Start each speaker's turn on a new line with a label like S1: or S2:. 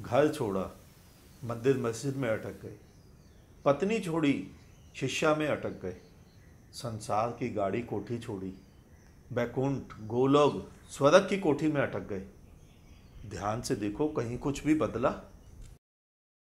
S1: घर छोड़ा मंदिर मस्जिद में अटक गए पत्नी छोड़ी शिष्या में अटक गए संसार की गाड़ी कोठी छोड़ी बैकुंठ गोलोग स्वरक की कोठी में अटक गए ध्यान से देखो कहीं कुछ भी बदला